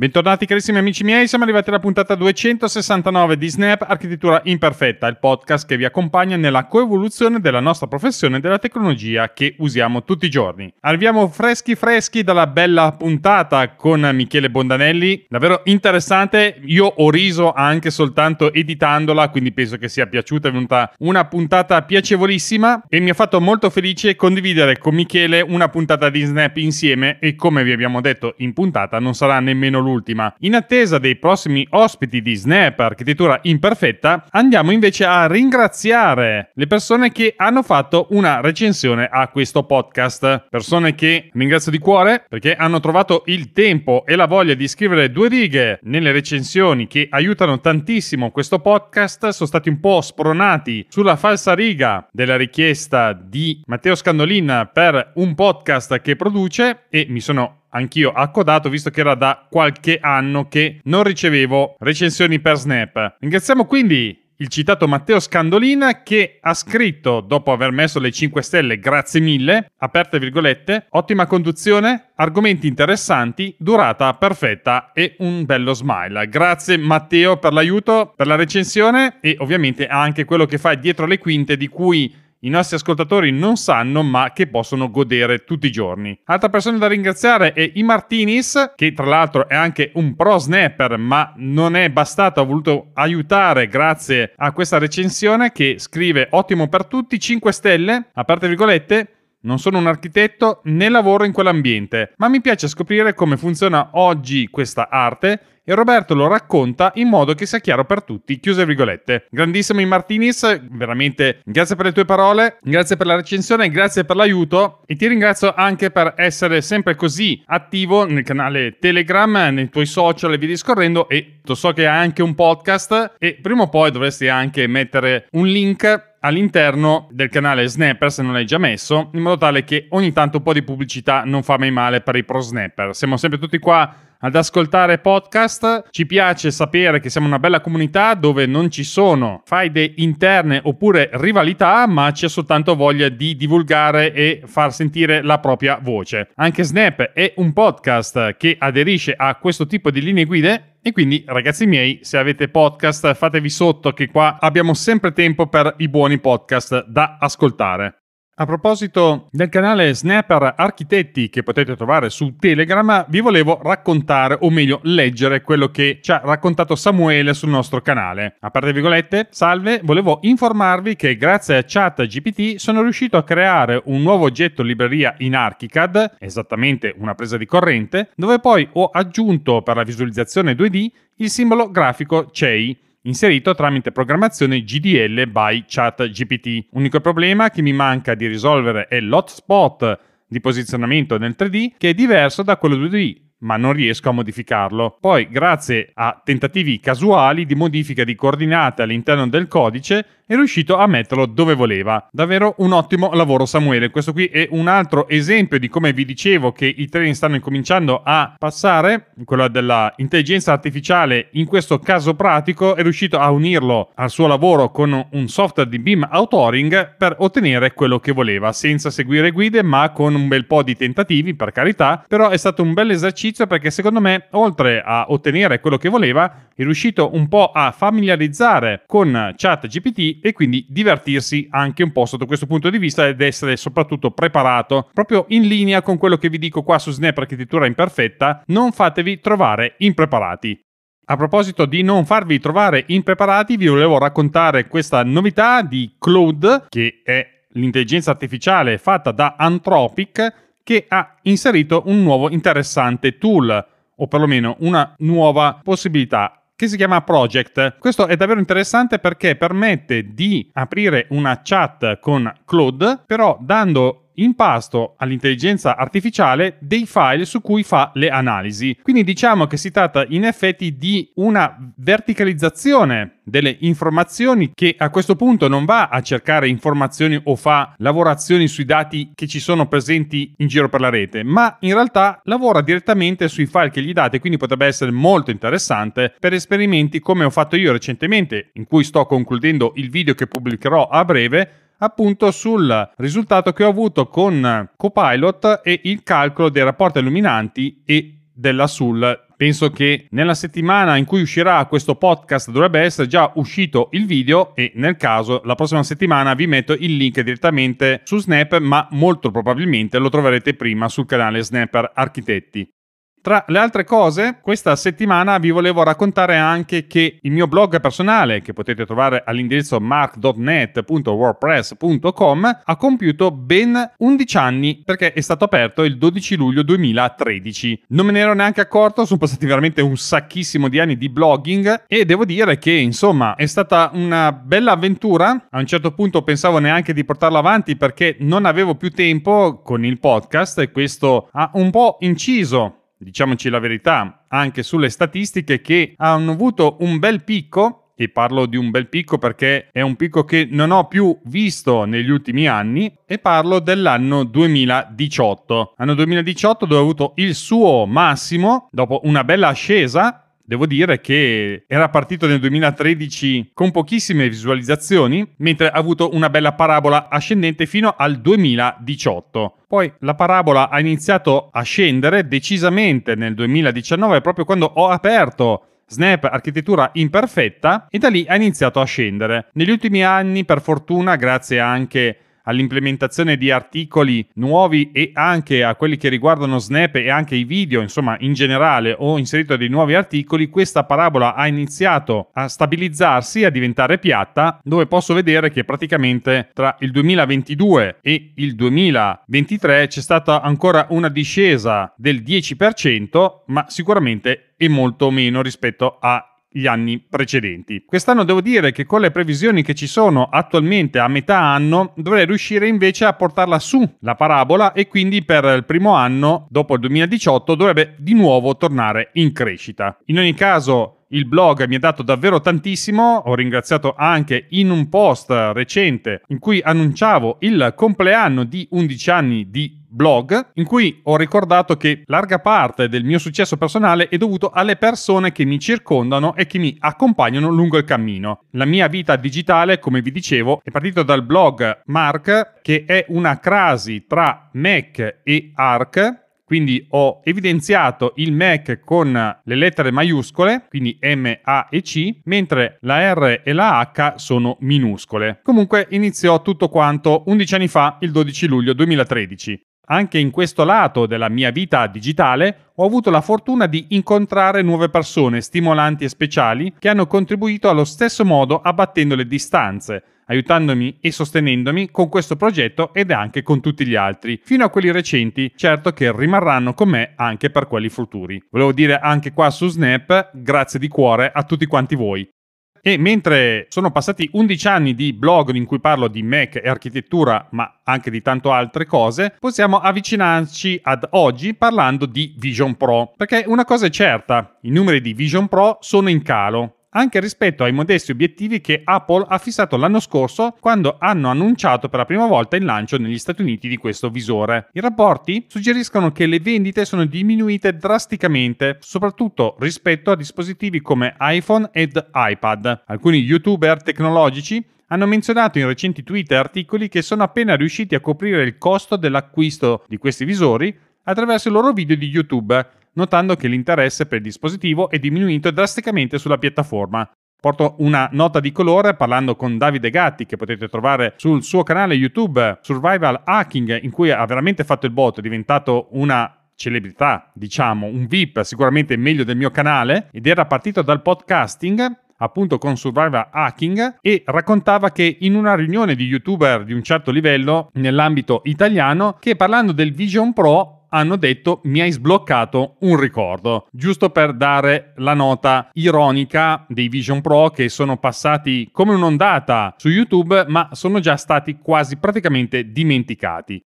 Bentornati carissimi amici miei, siamo arrivati alla puntata 269 di Snap Architettura Imperfetta, il podcast che vi accompagna nella coevoluzione della nostra professione e della tecnologia che usiamo tutti i giorni. Arriviamo freschi freschi dalla bella puntata con Michele Bondanelli, davvero interessante, io ho riso anche soltanto editandola, quindi penso che sia piaciuta, è venuta una puntata piacevolissima e mi ha fatto molto felice condividere con Michele una puntata di Snap insieme e come vi abbiamo detto in puntata non sarà nemmeno l'ultima l'ultima. In attesa dei prossimi ospiti di Snap Architettura Imperfetta, andiamo invece a ringraziare le persone che hanno fatto una recensione a questo podcast. Persone che ringrazio di cuore perché hanno trovato il tempo e la voglia di scrivere due righe nelle recensioni che aiutano tantissimo questo podcast. Sono stati un po' spronati sulla falsa riga della richiesta di Matteo Scandolin per un podcast che produce e mi sono anch'io accodato visto che era da qualche anno che non ricevevo recensioni per Snap. Ringraziamo quindi il citato Matteo Scandolina che ha scritto, dopo aver messo le 5 stelle, grazie mille, aperte virgolette, ottima conduzione, argomenti interessanti, durata perfetta e un bello smile. Grazie Matteo per l'aiuto, per la recensione e ovviamente anche quello che fa dietro le quinte di cui i nostri ascoltatori non sanno ma che possono godere tutti i giorni. Altra persona da ringraziare è I Martinis, che tra l'altro è anche un pro snapper ma non è bastato, ha voluto aiutare grazie a questa recensione che scrive ottimo per tutti, 5 stelle, aperte virgolette, non sono un architetto né lavoro in quell'ambiente, ma mi piace scoprire come funziona oggi questa arte e Roberto lo racconta in modo che sia chiaro per tutti. Chiuse virgolette. Grandissimo in Martinis, veramente grazie per le tue parole, grazie per la recensione, grazie per l'aiuto e ti ringrazio anche per essere sempre così attivo nel canale Telegram, nei tuoi social e via discorrendo e lo so che hai anche un podcast e prima o poi dovresti anche mettere un link all'interno del canale Snapper se non l'hai già messo, in modo tale che ogni tanto un po' di pubblicità non fa mai male per i pro Snapper. Siamo sempre tutti qua ad ascoltare podcast. Ci piace sapere che siamo una bella comunità dove non ci sono faide interne oppure rivalità, ma c'è soltanto voglia di divulgare e far sentire la propria voce. Anche Snap è un podcast che aderisce a questo tipo di linee guide. e quindi, ragazzi miei, se avete podcast, fatevi sotto che qua abbiamo sempre tempo per i buoni podcast da ascoltare. A proposito del canale Snapper Architetti che potete trovare su Telegram, vi volevo raccontare, o meglio leggere, quello che ci ha raccontato Samuele sul nostro canale. A parte virgolette, salve, volevo informarvi che grazie a ChatGPT sono riuscito a creare un nuovo oggetto libreria in ArchiCAD, esattamente una presa di corrente, dove poi ho aggiunto per la visualizzazione 2D il simbolo grafico CEI inserito tramite programmazione GDL by ChatGPT. Unico problema che mi manca di risolvere è l'hotspot di posizionamento nel 3D che è diverso da quello 2D, ma non riesco a modificarlo. Poi, grazie a tentativi casuali di modifica di coordinate all'interno del codice, è riuscito a metterlo dove voleva. Davvero un ottimo lavoro Samuele, questo qui è un altro esempio di come vi dicevo che i treni stanno incominciando a passare, quello dell'intelligenza artificiale in questo caso pratico è riuscito a unirlo al suo lavoro con un software di beam Autoring per ottenere quello che voleva, senza seguire guide ma con un bel po' di tentativi per carità, però è stato un bel esercizio perché secondo me oltre a ottenere quello che voleva è riuscito un po' a familiarizzare con ChatGPT e quindi divertirsi anche un po' sotto questo punto di vista ed essere soprattutto preparato proprio in linea con quello che vi dico qua su Snap Architettura Imperfetta, non fatevi trovare impreparati. A proposito di non farvi trovare impreparati, vi volevo raccontare questa novità di Cloud, che è l'intelligenza artificiale fatta da Anthropic, che ha inserito un nuovo interessante tool, o perlomeno una nuova possibilità che si chiama Project. Questo è davvero interessante perché permette di aprire una chat con Claude, però dando in pasto all'intelligenza artificiale dei file su cui fa le analisi. Quindi diciamo che si tratta in effetti di una verticalizzazione delle informazioni che a questo punto non va a cercare informazioni o fa lavorazioni sui dati che ci sono presenti in giro per la rete, ma in realtà lavora direttamente sui file che gli date, quindi potrebbe essere molto interessante per esperimenti come ho fatto io recentemente, in cui sto concludendo il video che pubblicherò a breve appunto sul risultato che ho avuto con Copilot e il calcolo dei rapporti illuminanti e della SUL Penso che nella settimana in cui uscirà questo podcast dovrebbe essere già uscito il video e nel caso la prossima settimana vi metto il link direttamente su Snap, ma molto probabilmente lo troverete prima sul canale Snapper Architetti. Tra le altre cose, questa settimana vi volevo raccontare anche che il mio blog personale, che potete trovare all'indirizzo mark.net.wordpress.com, ha compiuto ben 11 anni perché è stato aperto il 12 luglio 2013. Non me ne ero neanche accorto, sono passati veramente un sacchissimo di anni di blogging e devo dire che insomma è stata una bella avventura. A un certo punto pensavo neanche di portarla avanti perché non avevo più tempo con il podcast e questo ha un po' inciso diciamoci la verità, anche sulle statistiche che hanno avuto un bel picco e parlo di un bel picco perché è un picco che non ho più visto negli ultimi anni e parlo dell'anno 2018. Anno 2018 dove ha avuto il suo massimo dopo una bella ascesa Devo dire che era partito nel 2013 con pochissime visualizzazioni, mentre ha avuto una bella parabola ascendente fino al 2018. Poi la parabola ha iniziato a scendere decisamente nel 2019, proprio quando ho aperto Snap architettura imperfetta e da lì ha iniziato a scendere. Negli ultimi anni, per fortuna, grazie anche all'implementazione di articoli nuovi e anche a quelli che riguardano Snap e anche i video, insomma in generale ho inserito dei nuovi articoli, questa parabola ha iniziato a stabilizzarsi, a diventare piatta, dove posso vedere che praticamente tra il 2022 e il 2023 c'è stata ancora una discesa del 10%, ma sicuramente è molto meno rispetto a gli anni precedenti. Quest'anno devo dire che con le previsioni che ci sono attualmente a metà anno dovrei riuscire invece a portarla su la parabola e quindi per il primo anno dopo il 2018 dovrebbe di nuovo tornare in crescita. In ogni caso il blog mi ha dato davvero tantissimo, ho ringraziato anche in un post recente in cui annunciavo il compleanno di 11 anni di blog in cui ho ricordato che larga parte del mio successo personale è dovuto alle persone che mi circondano e che mi accompagnano lungo il cammino. La mia vita digitale, come vi dicevo, è partita dal blog Mark, che è una crasi tra Mac e Arc quindi ho evidenziato il Mac con le lettere maiuscole, quindi M, A e C, mentre la R e la H sono minuscole. Comunque iniziò tutto quanto 11 anni fa, il 12 luglio 2013. Anche in questo lato della mia vita digitale ho avuto la fortuna di incontrare nuove persone stimolanti e speciali che hanno contribuito allo stesso modo abbattendo le distanze aiutandomi e sostenendomi con questo progetto ed anche con tutti gli altri, fino a quelli recenti, certo che rimarranno con me anche per quelli futuri. Volevo dire anche qua su Snap, grazie di cuore a tutti quanti voi. E mentre sono passati 11 anni di blog in cui parlo di Mac e architettura, ma anche di tanto altre cose, possiamo avvicinarci ad oggi parlando di Vision Pro. Perché una cosa è certa, i numeri di Vision Pro sono in calo anche rispetto ai modesti obiettivi che Apple ha fissato l'anno scorso quando hanno annunciato per la prima volta il lancio negli Stati Uniti di questo visore. I rapporti suggeriscono che le vendite sono diminuite drasticamente, soprattutto rispetto a dispositivi come iPhone ed iPad. Alcuni youtuber tecnologici hanno menzionato in recenti tweet e articoli che sono appena riusciti a coprire il costo dell'acquisto di questi visori attraverso i loro video di YouTube notando che l'interesse per il dispositivo è diminuito drasticamente sulla piattaforma. Porto una nota di colore parlando con Davide Gatti che potete trovare sul suo canale YouTube Survival Hacking in cui ha veramente fatto il botto, è diventato una celebrità, diciamo, un VIP sicuramente meglio del mio canale ed era partito dal podcasting appunto con Survival Hacking e raccontava che in una riunione di youtuber di un certo livello nell'ambito italiano che parlando del Vision Pro hanno detto mi hai sbloccato un ricordo, giusto per dare la nota ironica dei Vision Pro che sono passati come un'ondata su YouTube, ma sono già stati quasi praticamente dimenticati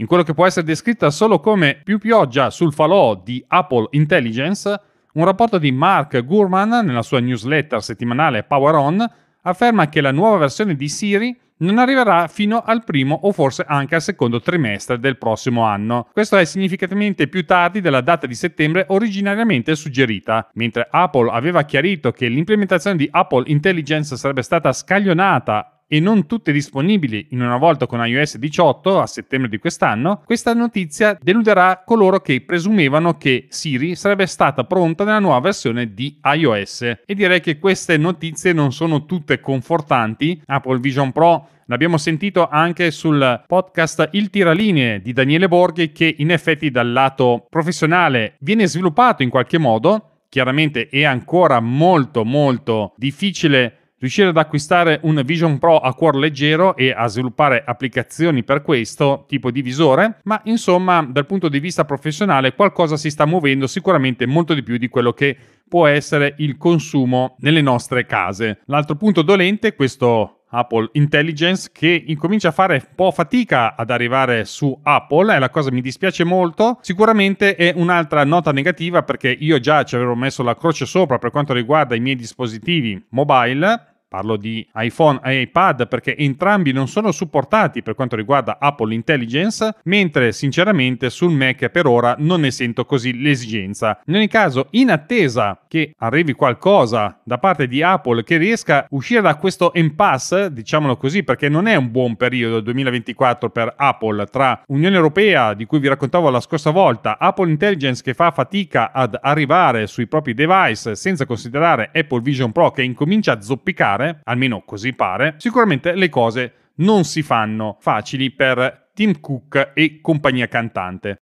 in quello che può essere descritta solo come più pioggia sul falò di Apple Intelligence, un rapporto di Mark Gurman nella sua newsletter settimanale Power On afferma che la nuova versione di Siri non arriverà fino al primo o forse anche al secondo trimestre del prossimo anno. Questo è significativamente più tardi della data di settembre originariamente suggerita. Mentre Apple aveva chiarito che l'implementazione di Apple Intelligence sarebbe stata scaglionata e non tutte disponibili in una volta con iOS 18 a settembre di quest'anno, questa notizia deluderà coloro che presumevano che Siri sarebbe stata pronta nella nuova versione di iOS. E direi che queste notizie non sono tutte confortanti. Apple Vision Pro L'abbiamo sentito anche sul podcast Il tiralinee di Daniele Borghi che in effetti dal lato professionale viene sviluppato in qualche modo, chiaramente è ancora molto molto difficile Riuscire ad acquistare un Vision Pro a cuor leggero e a sviluppare applicazioni per questo tipo di visore, ma insomma dal punto di vista professionale qualcosa si sta muovendo sicuramente molto di più di quello che può essere il consumo nelle nostre case. L'altro punto dolente, è questo Apple Intelligence che incomincia a fare un po' fatica ad arrivare su Apple e la cosa mi dispiace molto. Sicuramente è un'altra nota negativa perché io già ci avevo messo la croce sopra per quanto riguarda i miei dispositivi mobile parlo di iPhone e iPad perché entrambi non sono supportati per quanto riguarda Apple Intelligence, mentre sinceramente sul Mac per ora non ne sento così l'esigenza. In ogni caso, in attesa che arrivi qualcosa da parte di Apple che riesca a uscire da questo impasse, diciamolo così, perché non è un buon periodo 2024 per Apple tra Unione Europea, di cui vi raccontavo la scorsa volta, Apple Intelligence che fa fatica ad arrivare sui propri device senza considerare Apple Vision Pro che incomincia a zoppicare pare, almeno così pare, sicuramente le cose non si fanno facili per Tim Cook e compagnia cantante.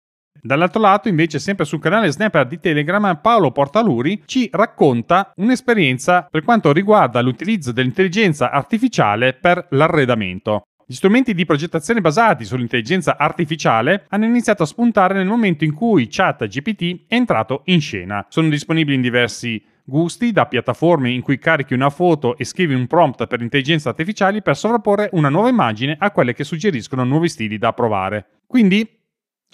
Dall'altro lato, invece, sempre sul canale Snapper di Telegram, Paolo Portaluri ci racconta un'esperienza per quanto riguarda l'utilizzo dell'intelligenza artificiale per l'arredamento. Gli strumenti di progettazione basati sull'intelligenza artificiale hanno iniziato a spuntare nel momento in cui ChatGPT è entrato in scena. Sono disponibili in diversi gusti da piattaforme in cui carichi una foto e scrivi un prompt per intelligenza artificiale per sovrapporre una nuova immagine a quelle che suggeriscono nuovi stili da provare. Quindi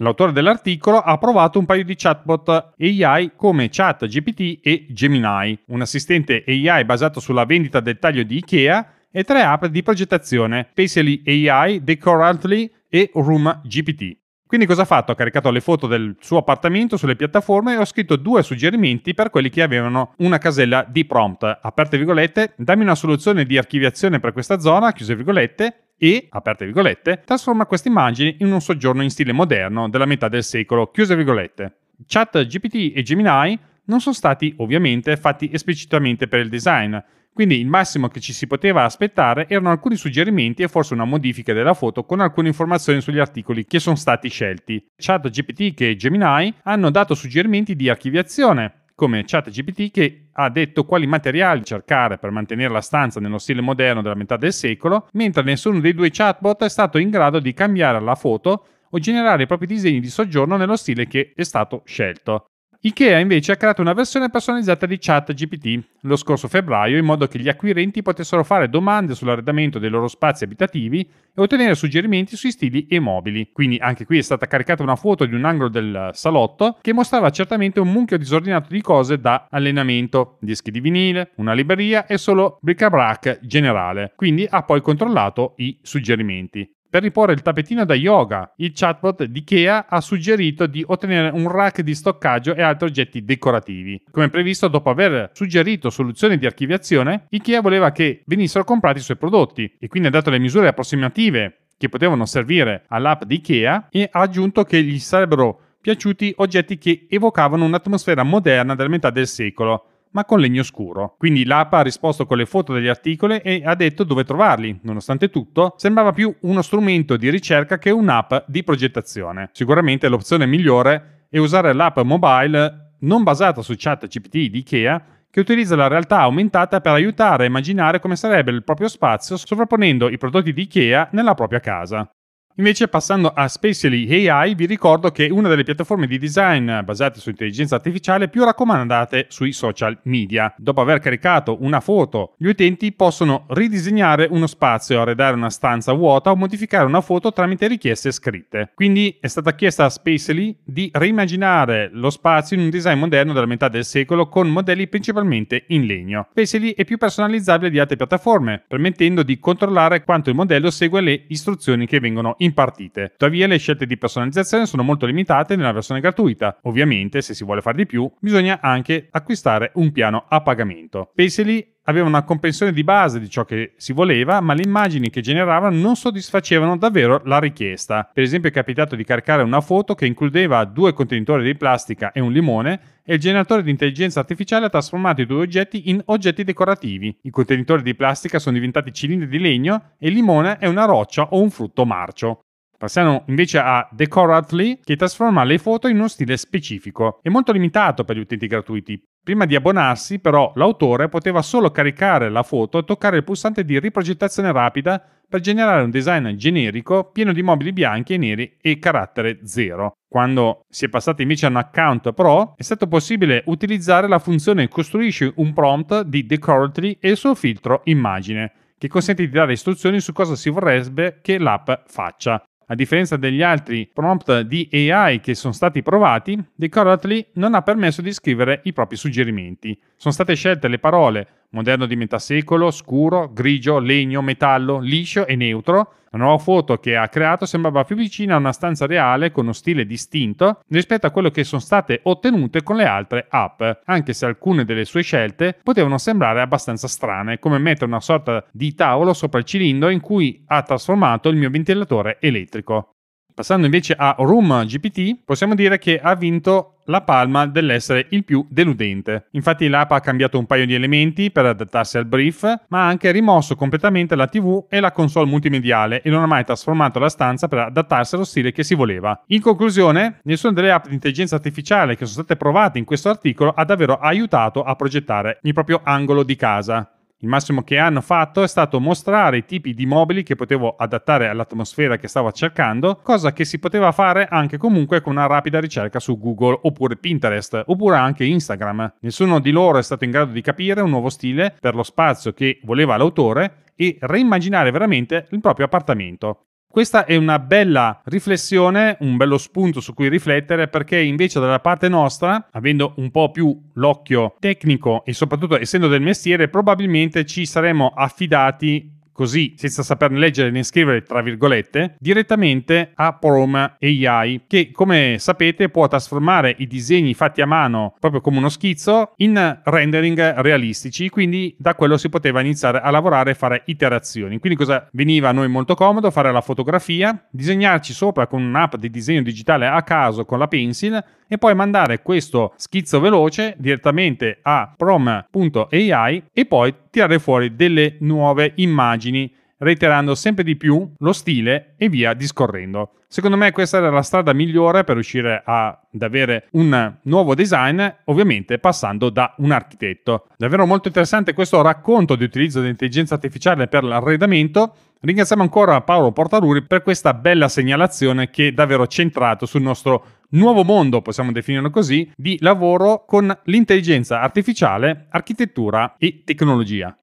L'autore dell'articolo ha provato un paio di chatbot AI come ChatGPT e Gemini, un assistente AI basato sulla vendita del taglio di Ikea e tre app di progettazione, Paisley AI, Decorantly e Room GPT. Quindi cosa ha fatto? Ha caricato le foto del suo appartamento sulle piattaforme e ho scritto due suggerimenti per quelli che avevano una casella di prompt, aperte virgolette, dammi una soluzione di archiviazione per questa zona, chiuse virgolette, e, aperte virgolette, trasforma queste immagini in un soggiorno in stile moderno della metà del secolo, chiuse virgolette. Chat GPT e Gemini non sono stati ovviamente fatti esplicitamente per il design, quindi il massimo che ci si poteva aspettare erano alcuni suggerimenti e forse una modifica della foto con alcune informazioni sugli articoli che sono stati scelti. ChatGPT e Gemini hanno dato suggerimenti di archiviazione, come ChatGPT che ha detto quali materiali cercare per mantenere la stanza nello stile moderno della metà del secolo, mentre nessuno dei due chatbot è stato in grado di cambiare la foto o generare i propri disegni di soggiorno nello stile che è stato scelto. Ikea invece ha creato una versione personalizzata di ChatGPT lo scorso febbraio in modo che gli acquirenti potessero fare domande sull'arredamento dei loro spazi abitativi e ottenere suggerimenti sui stili e mobili. Quindi anche qui è stata caricata una foto di un angolo del salotto che mostrava certamente un mucchio disordinato di cose da allenamento, dischi di vinile, una libreria e solo bric-a-brac generale. Quindi ha poi controllato i suggerimenti. Per riporre il tappetino da yoga, il chatbot di Ikea ha suggerito di ottenere un rack di stoccaggio e altri oggetti decorativi. Come previsto, dopo aver suggerito soluzioni di archiviazione, Ikea voleva che venissero comprati i suoi prodotti e quindi ha dato le misure approssimative che potevano servire all'app di Ikea e ha aggiunto che gli sarebbero piaciuti oggetti che evocavano un'atmosfera moderna della metà del secolo, ma con legno scuro. Quindi l'APA ha risposto con le foto degli articoli e ha detto dove trovarli. Nonostante tutto, sembrava più uno strumento di ricerca che un'app di progettazione. Sicuramente l'opzione migliore è usare l'app mobile non basata su chat CPT di Ikea che utilizza la realtà aumentata per aiutare a immaginare come sarebbe il proprio spazio sovrapponendo i prodotti di Ikea nella propria casa. Invece passando a Spatially AI vi ricordo che è una delle piattaforme di design basate su intelligenza artificiale più raccomandate sui social media. Dopo aver caricato una foto, gli utenti possono ridisegnare uno spazio, arredare una stanza vuota o modificare una foto tramite richieste scritte. Quindi è stata chiesta a Spatially di reimmaginare lo spazio in un design moderno della metà del secolo con modelli principalmente in legno. Spatially è più personalizzabile di altre piattaforme, permettendo di controllare quanto il modello segue le istruzioni che vengono in partite. Tuttavia le scelte di personalizzazione sono molto limitate nella versione gratuita. Ovviamente, se si vuole fare di più, bisogna anche acquistare un piano a pagamento. Paisley aveva una comprensione di base di ciò che si voleva, ma le immagini che generavano non soddisfacevano davvero la richiesta. Per esempio è capitato di caricare una foto che includeva due contenitori di plastica e un limone e il generatore di intelligenza artificiale ha trasformato i due oggetti in oggetti decorativi. I contenitori di plastica sono diventati cilindri di legno e il limone è una roccia o un frutto marcio. Passiamo invece a Decorately che trasforma le foto in uno stile specifico. È molto limitato per gli utenti gratuiti. Prima di abbonarsi però l'autore poteva solo caricare la foto e toccare il pulsante di riprogettazione rapida per generare un design generico pieno di mobili bianchi e neri e carattere zero. Quando si è passati invece a un account pro, è stato possibile utilizzare la funzione Costruisci un prompt di Decorately e il suo filtro immagine, che consente di dare istruzioni su cosa si vorrebbe che l'app faccia. A differenza degli altri prompt di AI che sono stati provati, The Correct non ha permesso di scrivere i propri suggerimenti. Sono state scelte le parole Moderno di metà secolo, scuro, grigio, legno, metallo, liscio e neutro. La nuova foto che ha creato sembrava più vicina a una stanza reale con uno stile distinto rispetto a quello che sono state ottenute con le altre app, anche se alcune delle sue scelte potevano sembrare abbastanza strane, come mettere una sorta di tavolo sopra il cilindro in cui ha trasformato il mio ventilatore elettrico. Passando invece a Room GPT, possiamo dire che ha vinto la palma dell'essere il più deludente. Infatti l'app ha cambiato un paio di elementi per adattarsi al brief, ma ha anche rimosso completamente la TV e la console multimediale e non ha mai trasformato la stanza per adattarsi allo stile che si voleva. In conclusione, nessuna delle app di intelligenza artificiale che sono state provate in questo articolo ha davvero aiutato a progettare il proprio angolo di casa. Il massimo che hanno fatto è stato mostrare i tipi di mobili che potevo adattare all'atmosfera che stavo cercando, cosa che si poteva fare anche comunque con una rapida ricerca su Google oppure Pinterest oppure anche Instagram. Nessuno di loro è stato in grado di capire un nuovo stile per lo spazio che voleva l'autore e reimmaginare veramente il proprio appartamento. Questa è una bella riflessione, un bello spunto su cui riflettere perché invece dalla parte nostra, avendo un po' più l'occhio tecnico e soprattutto essendo del mestiere, probabilmente ci saremmo affidati così senza saperne leggere né scrivere, tra virgolette, direttamente a Proma AI, che come sapete può trasformare i disegni fatti a mano proprio come uno schizzo in rendering realistici, quindi da quello si poteva iniziare a lavorare e fare iterazioni. Quindi cosa veniva a noi molto comodo? Fare la fotografia, disegnarci sopra con un'app di disegno digitale a caso con la pencil e poi mandare questo schizzo veloce direttamente a prom.ai e poi tirare fuori delle nuove immagini reiterando sempre di più lo stile e via discorrendo. Secondo me questa era la strada migliore per riuscire ad avere un nuovo design, ovviamente passando da un architetto. Davvero molto interessante questo racconto di utilizzo dell'intelligenza artificiale per l'arredamento. Ringraziamo ancora Paolo Portaluri per questa bella segnalazione che è davvero centrato sul nostro nuovo mondo, possiamo definirlo così, di lavoro con l'intelligenza artificiale, architettura e tecnologia.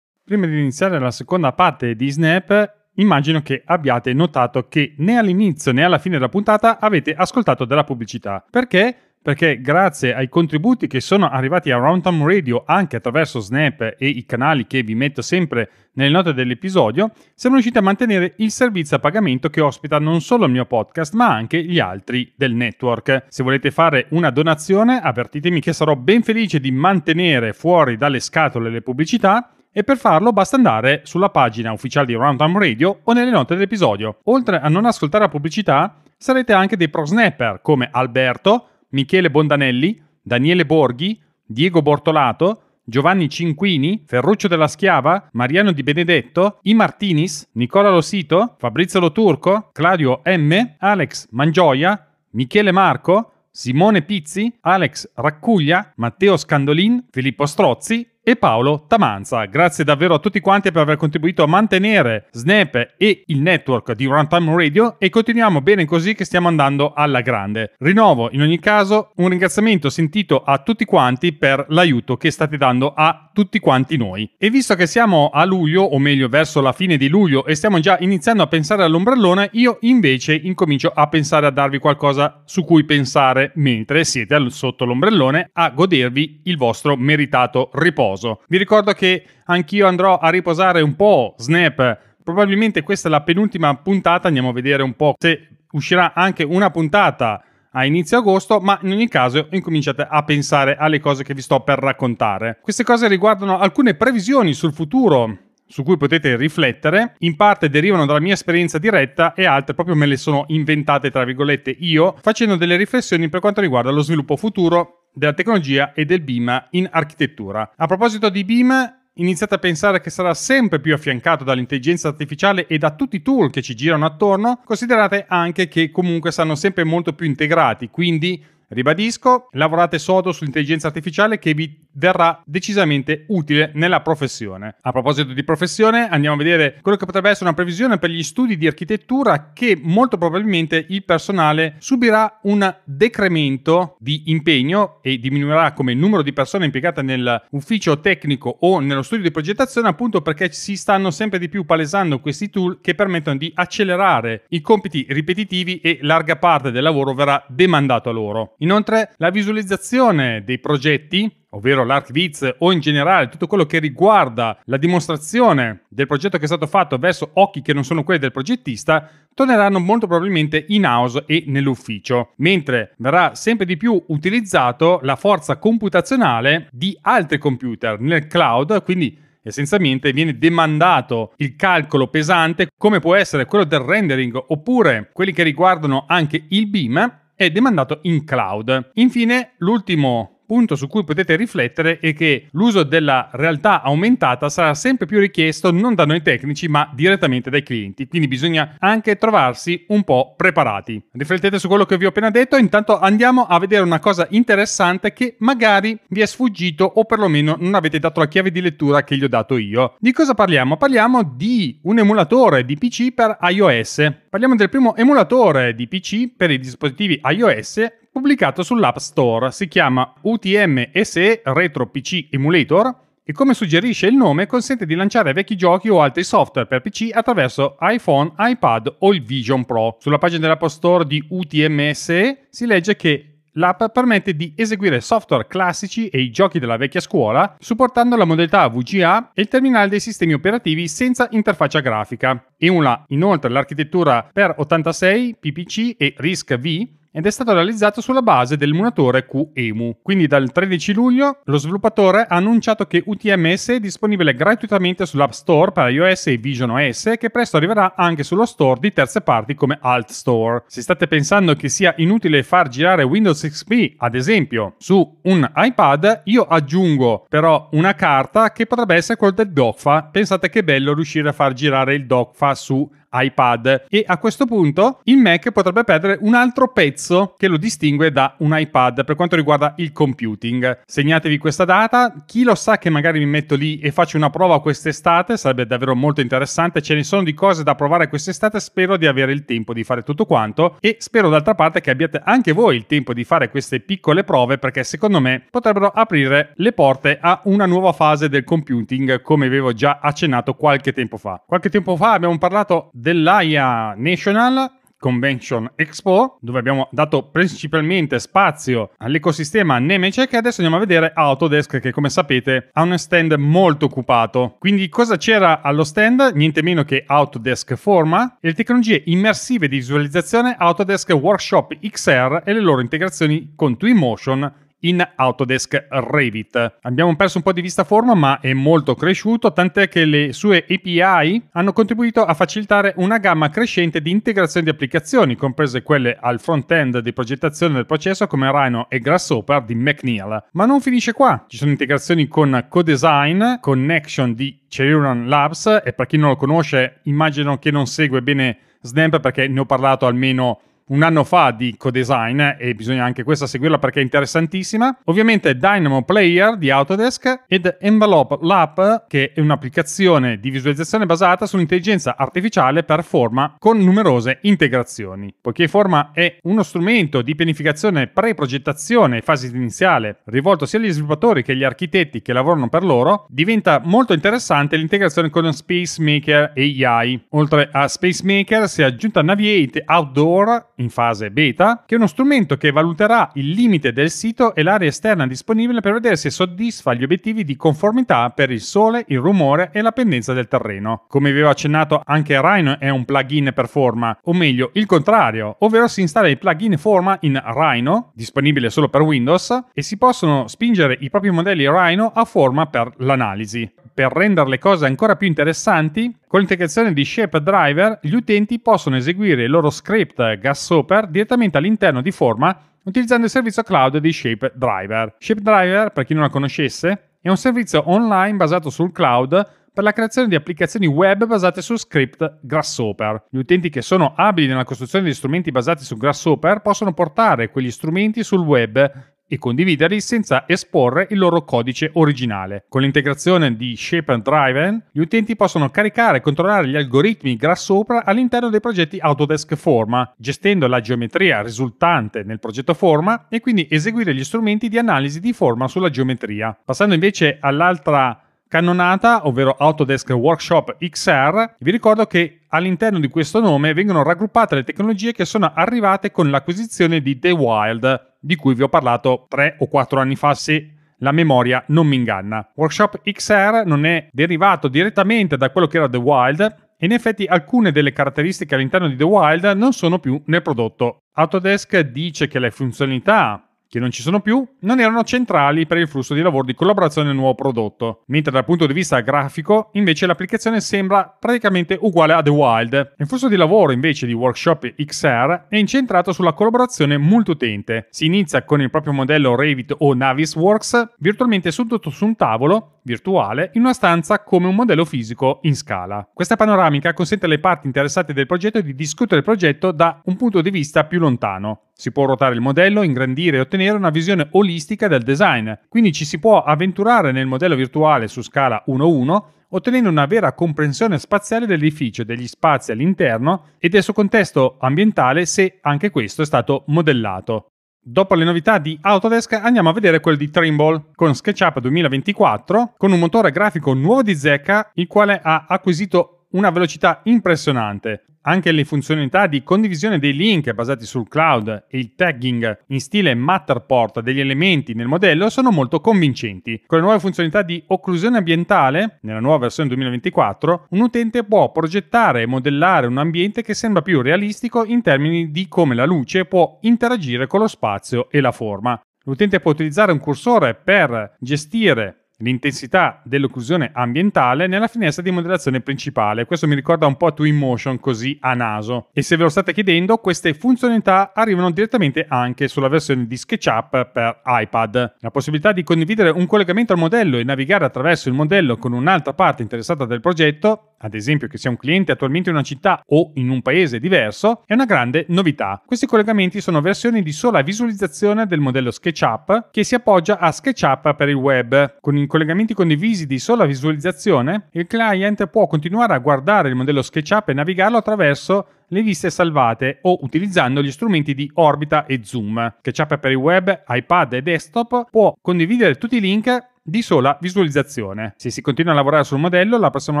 Prima di iniziare la seconda parte di Snap, Immagino che abbiate notato che né all'inizio né alla fine della puntata avete ascoltato della pubblicità, perché perché grazie ai contributi che sono arrivati a Roundtown Radio anche attraverso Snap e i canali che vi metto sempre nelle note dell'episodio, siamo riusciti a mantenere il servizio a pagamento che ospita non solo il mio podcast ma anche gli altri del network. Se volete fare una donazione avvertitemi che sarò ben felice di mantenere fuori dalle scatole le pubblicità e per farlo basta andare sulla pagina ufficiale di Roundtown Radio o nelle note dell'episodio. Oltre a non ascoltare la pubblicità, sarete anche dei pro snapper come Alberto, Michele Bondanelli, Daniele Borghi, Diego Bortolato, Giovanni Cinquini, Ferruccio della Schiava, Mariano Di Benedetto, I Martinis, Nicola Rosito, Fabrizio Lo Turco, Claudio M, Alex Mangioia, Michele Marco, Simone Pizzi, Alex Raccuglia, Matteo Scandolin, Filippo Strozzi e Paolo Tamanza. Grazie davvero a tutti quanti per aver contribuito a mantenere Snap e il network di Runtime Radio e continuiamo bene così che stiamo andando alla grande. Rinnovo in ogni caso un ringraziamento sentito a tutti quanti per l'aiuto che state dando a tutti quanti noi. E visto che siamo a luglio, o meglio verso la fine di luglio, e stiamo già iniziando a pensare all'ombrellone, io invece incomincio a pensare a darvi qualcosa su cui pensare mentre siete sotto l'ombrellone a godervi il vostro meritato riposo. Vi ricordo che anch'io andrò a riposare un po', snap. Probabilmente questa è la penultima puntata, andiamo a vedere un po' se uscirà anche una puntata a inizio agosto, ma in ogni caso incominciate a pensare alle cose che vi sto per raccontare. Queste cose riguardano alcune previsioni sul futuro su cui potete riflettere, in parte derivano dalla mia esperienza diretta e altre proprio me le sono inventate, tra virgolette, io, facendo delle riflessioni per quanto riguarda lo sviluppo futuro della tecnologia e del BIM in architettura. A proposito di BIM, iniziate a pensare che sarà sempre più affiancato dall'intelligenza artificiale e da tutti i tool che ci girano attorno, considerate anche che comunque saranno sempre molto più integrati, quindi Ribadisco, lavorate sodo sull'intelligenza artificiale che vi verrà decisamente utile nella professione. A proposito di professione, andiamo a vedere quello che potrebbe essere una previsione per gli studi di architettura che molto probabilmente il personale subirà un decremento di impegno e diminuirà come numero di persone impiegate nell'ufficio tecnico o nello studio di progettazione appunto perché si stanno sempre di più palesando questi tool che permettono di accelerare i compiti ripetitivi e larga parte del lavoro verrà demandato a loro. Inoltre la visualizzazione dei progetti ovvero l'ArcViz o in generale tutto quello che riguarda la dimostrazione del progetto che è stato fatto verso occhi che non sono quelli del progettista, torneranno molto probabilmente in house e nell'ufficio, mentre verrà sempre di più utilizzato la forza computazionale di altri computer nel cloud, quindi essenzialmente viene demandato il calcolo pesante come può essere quello del rendering oppure quelli che riguardano anche il BIM è demandato in cloud. Infine, l'ultimo punto su cui potete riflettere è che l'uso della realtà aumentata sarà sempre più richiesto non da noi tecnici ma direttamente dai clienti, quindi bisogna anche trovarsi un po' preparati. Riflettete su quello che vi ho appena detto, intanto andiamo a vedere una cosa interessante che magari vi è sfuggito o perlomeno non avete dato la chiave di lettura che gli ho dato io. Di cosa parliamo? Parliamo di un emulatore di PC per iOS. Parliamo del primo emulatore di PC per i dispositivi iOS pubblicato sull'App Store. Si chiama UTM SE Retro PC Emulator e come suggerisce il nome consente di lanciare vecchi giochi o altri software per PC attraverso iPhone, iPad o il Vision Pro. Sulla pagina dell'App Store di UTM SE si legge che L'app permette di eseguire software classici e i giochi della vecchia scuola, supportando la modalità VGA e il terminale dei sistemi operativi senza interfaccia grafica. Emula inoltre l'architettura per 86, PPC e RISC-V ed è stato realizzato sulla base del dell'emulatore QEMU. Quindi dal 13 luglio lo sviluppatore ha annunciato che UTMS è disponibile gratuitamente sull'App Store per iOS e Vision OS e che presto arriverà anche sullo store di terze parti come Alt Store. Se state pensando che sia inutile far girare Windows XP, ad esempio, su un iPad, io aggiungo però una carta che potrebbe essere quella del DOCFA. Pensate che bello riuscire a far girare il DOCFA su iPad iPad e a questo punto il Mac potrebbe perdere un altro pezzo che lo distingue da un iPad per quanto riguarda il computing. Segnatevi questa data, chi lo sa che magari mi metto lì e faccio una prova quest'estate, sarebbe davvero molto interessante, ce ne sono di cose da provare quest'estate, spero di avere il tempo di fare tutto quanto e spero d'altra parte che abbiate anche voi il tempo di fare queste piccole prove perché secondo me potrebbero aprire le porte a una nuova fase del computing come avevo già accennato qualche tempo fa. Qualche tempo fa abbiamo parlato dell'AIA National Convention Expo, dove abbiamo dato principalmente spazio all'ecosistema Nemetschek e adesso andiamo a vedere Autodesk che come sapete ha uno stand molto occupato. Quindi cosa c'era allo stand? Niente meno che Autodesk Forma e le tecnologie immersive di visualizzazione Autodesk Workshop XR e le loro integrazioni con Twinmotion in Autodesk Revit. Abbiamo perso un po' di vista forma, ma è molto cresciuto, tant'è che le sue API hanno contribuito a facilitare una gamma crescente di integrazioni di applicazioni, comprese quelle al front-end di progettazione del processo come Rhino e Grasshopper di McNeil. Ma non finisce qua, ci sono integrazioni con Codesign, Connection di Cerulean Labs e per chi non lo conosce immagino che non segue bene Snap perché ne ho parlato almeno un anno fa di codesign e bisogna anche questa seguirla perché è interessantissima. Ovviamente Dynamo Player di Autodesk ed Envelope Lab che è un'applicazione di visualizzazione basata sull'intelligenza artificiale per forma con numerose integrazioni. Poiché forma è uno strumento di pianificazione pre-progettazione e fase iniziale rivolto sia agli sviluppatori che agli architetti che lavorano per loro, diventa molto interessante l'integrazione con Spacemaker e AI. Oltre a Spacemaker si è aggiunta Navigate Outdoor in fase beta, che è uno strumento che valuterà il limite del sito e l'area esterna disponibile per vedere se soddisfa gli obiettivi di conformità per il sole, il rumore e la pendenza del terreno. Come vi avevo accennato, anche Rhino è un plugin per forma, o meglio, il contrario, ovvero si installa il plugin forma in Rhino, disponibile solo per Windows, e si possono spingere i propri modelli Rhino a forma per l'analisi per rendere le cose ancora più interessanti, con l'integrazione di Shape Driver gli utenti possono eseguire il loro script GasOper direttamente all'interno di Forma utilizzando il servizio cloud di Shape Driver. Shape Driver, per chi non la conoscesse, è un servizio online basato sul cloud per la creazione di applicazioni web basate su script Grasshopper. Gli utenti che sono abili nella costruzione di strumenti basati su Grasshopper possono portare quegli strumenti sul web e condividerli senza esporre il loro codice originale. Con l'integrazione di Shape and Driven, gli utenti possono caricare e controllare gli algoritmi grassopra all'interno dei progetti Autodesk Forma, gestendo la geometria risultante nel progetto Forma e quindi eseguire gli strumenti di analisi di forma sulla geometria. Passando invece all'altra cannonata, ovvero Autodesk Workshop XR, vi ricordo che all'interno di questo nome vengono raggruppate le tecnologie che sono arrivate con l'acquisizione di The Wild, di cui vi ho parlato 3 o 4 anni fa se la memoria non mi inganna. Workshop XR non è derivato direttamente da quello che era The Wild e in effetti alcune delle caratteristiche all'interno di The Wild non sono più nel prodotto. Autodesk dice che le funzionalità che non ci sono più, non erano centrali per il flusso di lavoro di collaborazione del nuovo prodotto, mentre dal punto di vista grafico invece l'applicazione sembra praticamente uguale a The Wild. Il flusso di lavoro invece di Workshop XR è incentrato sulla collaborazione multutente. Si inizia con il proprio modello Revit o Navisworks virtualmente seduto su un tavolo virtuale in una stanza come un modello fisico in scala. Questa panoramica consente alle parti interessate del progetto di discutere il progetto da un punto di vista più lontano. Si può ruotare il modello, ingrandire e ottenere una visione olistica del design, quindi ci si può avventurare nel modello virtuale su scala 1-1 ottenendo una vera comprensione spaziale dell'edificio, degli spazi all'interno e del suo contesto ambientale se anche questo è stato modellato. Dopo le novità di Autodesk andiamo a vedere quel di Trimble con SketchUp 2024 con un motore grafico nuovo di zecca il quale ha acquisito una velocità impressionante anche le funzionalità di condivisione dei link basati sul cloud e il tagging in stile Matterport degli elementi nel modello sono molto convincenti. Con le nuove funzionalità di occlusione ambientale, nella nuova versione 2024, un utente può progettare e modellare un ambiente che sembra più realistico in termini di come la luce può interagire con lo spazio e la forma. L'utente può utilizzare un cursore per gestire l'intensità dell'occlusione ambientale nella finestra di modellazione principale. Questo mi ricorda un po' Twinmotion così a naso. E se ve lo state chiedendo, queste funzionalità arrivano direttamente anche sulla versione di SketchUp per iPad. La possibilità di condividere un collegamento al modello e navigare attraverso il modello con un'altra parte interessata del progetto ad esempio che sia un cliente attualmente in una città o in un paese diverso, è una grande novità. Questi collegamenti sono versioni di sola visualizzazione del modello SketchUp che si appoggia a SketchUp per il web. Con i collegamenti condivisi di sola visualizzazione, il client può continuare a guardare il modello SketchUp e navigarlo attraverso le viste salvate o utilizzando gli strumenti di orbita e zoom. SketchUp per il web, iPad e desktop può condividere tutti i link di sola visualizzazione. Se si continua a lavorare sul modello, la prossima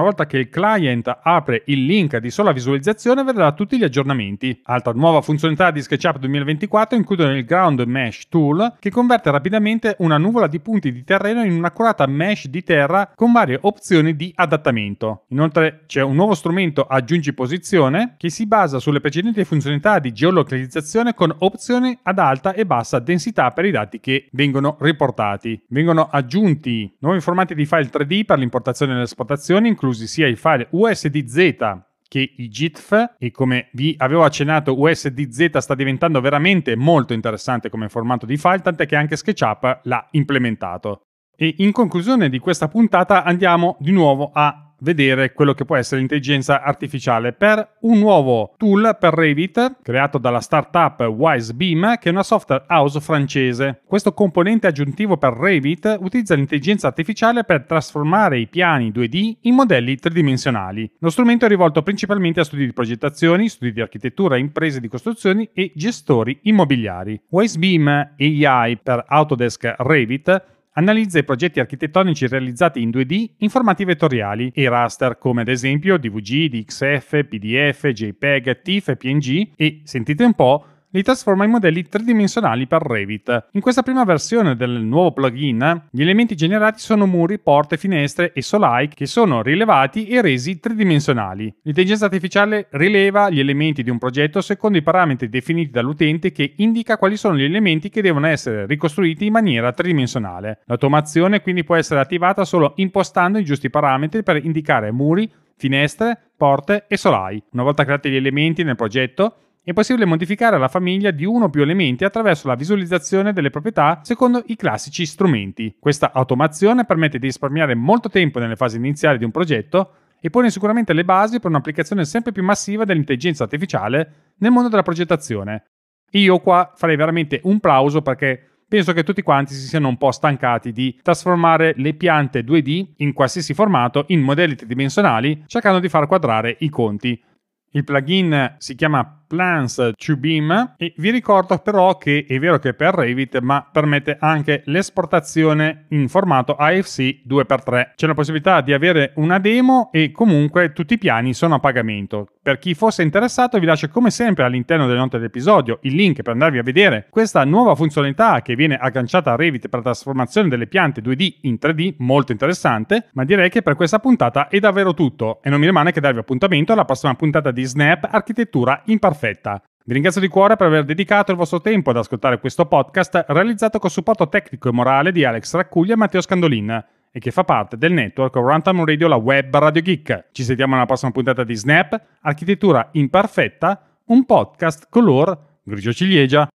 volta che il client apre il link di sola visualizzazione vedrà tutti gli aggiornamenti. Altra nuova funzionalità di SketchUp 2024 include il Ground Mesh Tool che converte rapidamente una nuvola di punti di terreno in un'accurata mesh di terra con varie opzioni di adattamento. Inoltre c'è un nuovo strumento Aggiungi posizione che si basa sulle precedenti funzionalità di geolocalizzazione con opzioni ad alta e bassa densità per i dati che vengono riportati. Vengono aggiunti aggiunti nuovi formati di file 3D per l'importazione e l'esportazione, inclusi sia i file USDZ che i GIF e come vi avevo accennato USDZ sta diventando veramente molto interessante come formato di file, tant'è che anche SketchUp l'ha implementato. E in conclusione di questa puntata andiamo di nuovo a vedere quello che può essere l'intelligenza artificiale per un nuovo tool per Revit creato dalla startup WiseBeam che è una software house francese. Questo componente aggiuntivo per Revit utilizza l'intelligenza artificiale per trasformare i piani 2D in modelli tridimensionali. Lo strumento è rivolto principalmente a studi di progettazioni, studi di architettura, imprese di costruzioni e gestori immobiliari. WiseBeam AI per Autodesk Revit Analizza i progetti architettonici realizzati in 2D in formati vettoriali e raster come ad esempio DVG, DXF, PDF, JPEG, TIFF e PNG e, sentite un po', li trasforma in modelli tridimensionali per Revit. In questa prima versione del nuovo plugin, gli elementi generati sono muri, porte, finestre e solai che sono rilevati e resi tridimensionali. L'intelligenza artificiale rileva gli elementi di un progetto secondo i parametri definiti dall'utente che indica quali sono gli elementi che devono essere ricostruiti in maniera tridimensionale. L'automazione quindi può essere attivata solo impostando i giusti parametri per indicare muri, finestre, porte e solai. Una volta creati gli elementi nel progetto, è possibile modificare la famiglia di uno o più elementi attraverso la visualizzazione delle proprietà secondo i classici strumenti. Questa automazione permette di risparmiare molto tempo nelle fasi iniziali di un progetto e pone sicuramente le basi per un'applicazione sempre più massiva dell'intelligenza artificiale nel mondo della progettazione. Io qua farei veramente un plauso perché penso che tutti quanti si siano un po' stancati di trasformare le piante 2D in qualsiasi formato in modelli tridimensionali cercando di far quadrare i conti. Il plugin si chiama Plans to Beam e vi ricordo però che è vero che è per Revit ma permette anche l'esportazione in formato AFC 2x3. C'è la possibilità di avere una demo e comunque tutti i piani sono a pagamento. Per chi fosse interessato vi lascio come sempre all'interno delle note dell'episodio il link per andarvi a vedere questa nuova funzionalità che viene agganciata a Revit per la trasformazione delle piante 2D in 3D, molto interessante, ma direi che per questa puntata è davvero tutto e non mi rimane che darvi appuntamento alla prossima puntata di di Snap Architettura Imperfetta. Vi ringrazio di cuore per aver dedicato il vostro tempo ad ascoltare questo podcast realizzato col supporto tecnico e morale di Alex Raccuglia e Matteo Scandolin e che fa parte del network Runtime Radio, la web Radio Geek. Ci sentiamo nella prossima puntata di Snap Architettura Imperfetta, un podcast color grigio ciliegia.